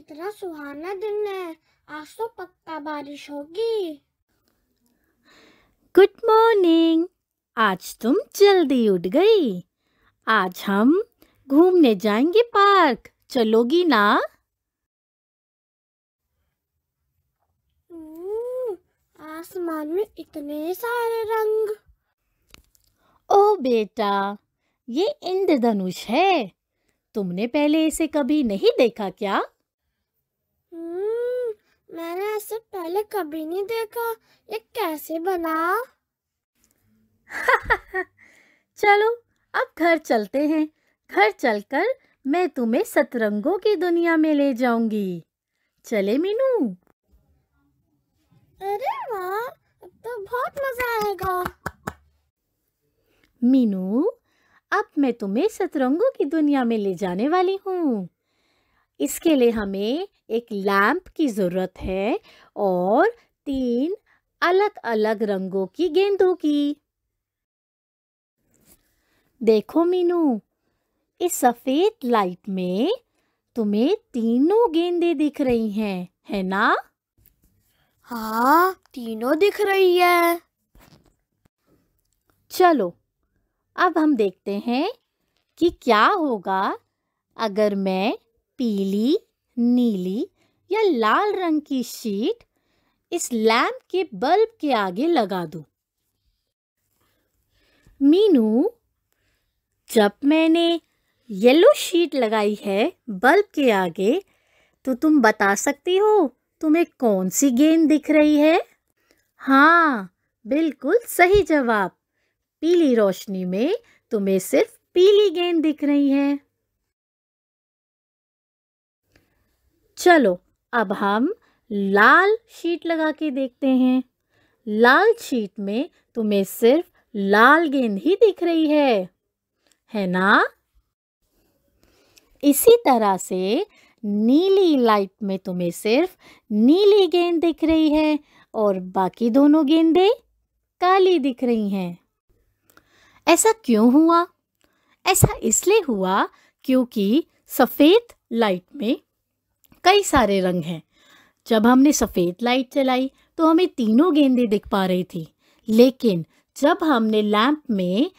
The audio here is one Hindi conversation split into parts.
कितना सुहाना दिन है आज तो पक्का बारिश होगी गुड मॉर्निंग आज तुम जल्दी उठ गई आज हम घूमने जाएंगे पार्क चलोगी ना हम्म, आसमान में इतने सारे रंग ओ बेटा ये इंद्रधनुष है तुमने पहले इसे कभी नहीं देखा क्या मैंने ऐसे पहले कभी नहीं देखा ये कैसे बना चलो अब घर चलते हैं घर चलकर मैं तुम्हें सतरंगों की दुनिया में ले जाऊंगी चले मीनू अरे वाह तो बहुत मजा आएगा मीनू अब मैं तुम्हें सतरंगों की दुनिया में ले जाने वाली हूँ इसके लिए हमें एक लैम्प की ज़रूरत है और तीन अलग अलग रंगों की गेंदों की देखो मीनू इस सफ़ेद लाइट में तुम्हें तीनों गेंदे दिख रही हैं है ना हाँ तीनों दिख रही है चलो अब हम देखते हैं कि क्या होगा अगर मैं पीली नीली या लाल रंग की शीट इस लैम्प के बल्ब के आगे लगा दूं। मीनू जब मैंने येलो शीट लगाई है बल्ब के आगे तो तुम बता सकती हो तुम्हें कौन सी गेंद दिख रही है हाँ बिल्कुल सही जवाब पीली रोशनी में तुम्हें सिर्फ पीली गेंद दिख रही है चलो अब हम लाल शीट लगा के देखते हैं लाल शीट में तुम्हें सिर्फ लाल गेंद ही दिख रही है है ना इसी तरह से नीली लाइट में तुम्हें सिर्फ नीली गेंद दिख रही है और बाकी दोनों गेंदे काली दिख रही हैं ऐसा क्यों हुआ ऐसा इसलिए हुआ क्योंकि सफ़ेद लाइट में कई सारे रंग हैं जब हमने सफ़ेद लाइट चलाई तो हमें तीनों गेंदे दिख पा रही थी लेकिन जब हमने लैंप में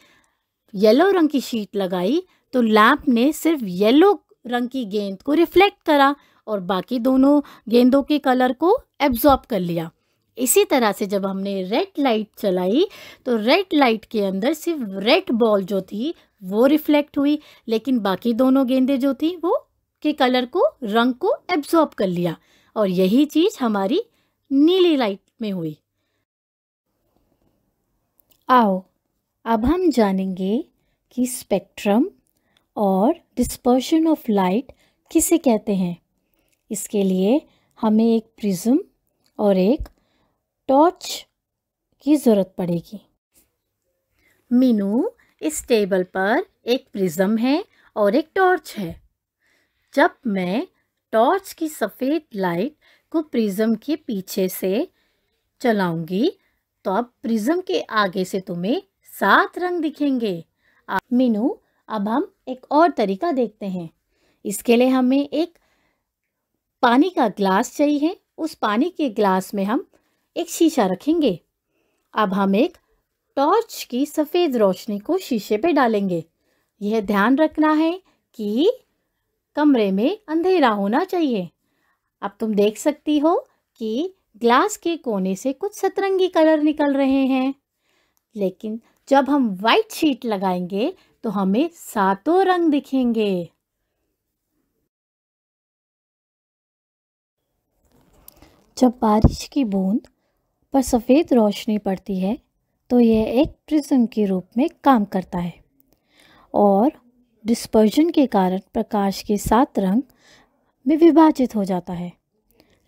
येलो रंग की शीट लगाई तो लैंप ने सिर्फ येलो रंग की गेंद को रिफ्लेक्ट करा और बाकी दोनों गेंदों के कलर को एब्जॉर्ब कर लिया इसी तरह से जब हमने रेड लाइट चलाई तो रेड लाइट के अंदर सिर्फ रेड बॉल जो थी वो रिफ्लेक्ट हुई लेकिन बाकी दोनों गेंदें जो थी वो के कलर को रंग को एब्जॉर्ब कर लिया और यही चीज़ हमारी नीली लाइट में हुई आओ अब हम जानेंगे कि स्पेक्ट्रम और डिस्पर्शन ऑफ लाइट किसे कहते हैं इसके लिए हमें एक प्रिज्म और एक टॉर्च की ज़रूरत पड़ेगी मीनू इस टेबल पर एक प्रिज्म है और एक टॉर्च है जब मैं टॉर्च की सफ़ेद लाइट को प्रिज्म के पीछे से चलाऊंगी तो अब प्रिज्म के आगे से तुम्हें सात रंग दिखेंगे मीनू अब हम एक और तरीका देखते हैं इसके लिए हमें एक पानी का ग्लास चाहिए उस पानी के ग्लास में हम एक शीशा रखेंगे अब हम एक टॉर्च की सफ़ेद रोशनी को शीशे पे डालेंगे यह ध्यान रखना है कि कमरे में अंधेरा होना चाहिए अब तुम देख सकती हो कि ग्लास के कोने से कुछ सतरंगी कलर निकल रहे हैं लेकिन जब हम वाइट शीट लगाएंगे तो हमें सातों रंग दिखेंगे जब बारिश की बूंद पर सफ़ेद रोशनी पड़ती है तो यह एक प्रिज्म के रूप में काम करता है और डिस्पर्जन के कारण प्रकाश के सात रंग में विभाजित हो जाता है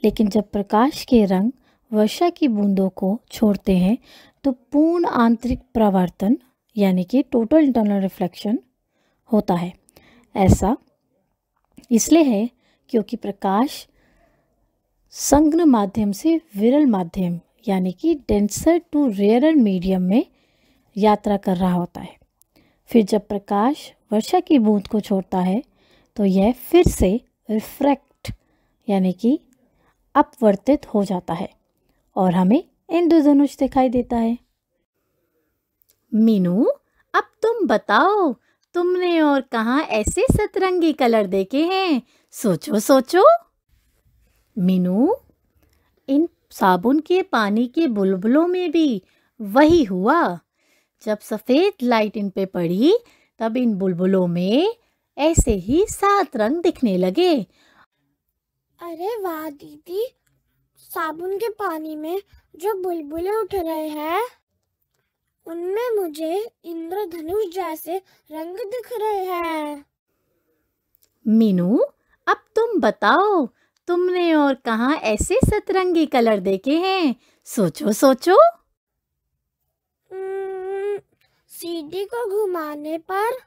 लेकिन जब प्रकाश के रंग वर्षा की बूंदों को छोड़ते हैं तो पूर्ण आंतरिक प्रवर्तन यानी कि टोटल इंटरनल रिफ्लेक्शन होता है ऐसा इसलिए है क्योंकि प्रकाश संग्न माध्यम से विरल माध्यम यानी कि डेंसर टू रेयर मीडियम में यात्रा कर रहा होता है फिर जब प्रकाश वर्षा की बूंद को छोड़ता है तो यह फिर से रिफ्रैक्ट यानी कि अपवर्तित हो जाता है और हमें इंद्रधनुष दिखाई देता है मीनू अब तुम बताओ तुमने और कहा ऐसे सतरंगी कलर देखे हैं सोचो सोचो मीनू इन साबुन के पानी के बुलबुलों में भी वही हुआ जब सफ़ेद लाइट इन पे पड़ी तब इन बुलबुलों में ऐसे ही सात रंग दिखने लगे अरे वाह दीदी साबुन के पानी में जो बुलबुले उठ रहे हैं उनमें मुझे इंद्रधनुष जैसे रंग दिख रहे हैं मीनू अब तुम बताओ तुमने और कहा ऐसे सतरंगी कलर देखे हैं सोचो सोचो सीढ़ी को घुमाने पर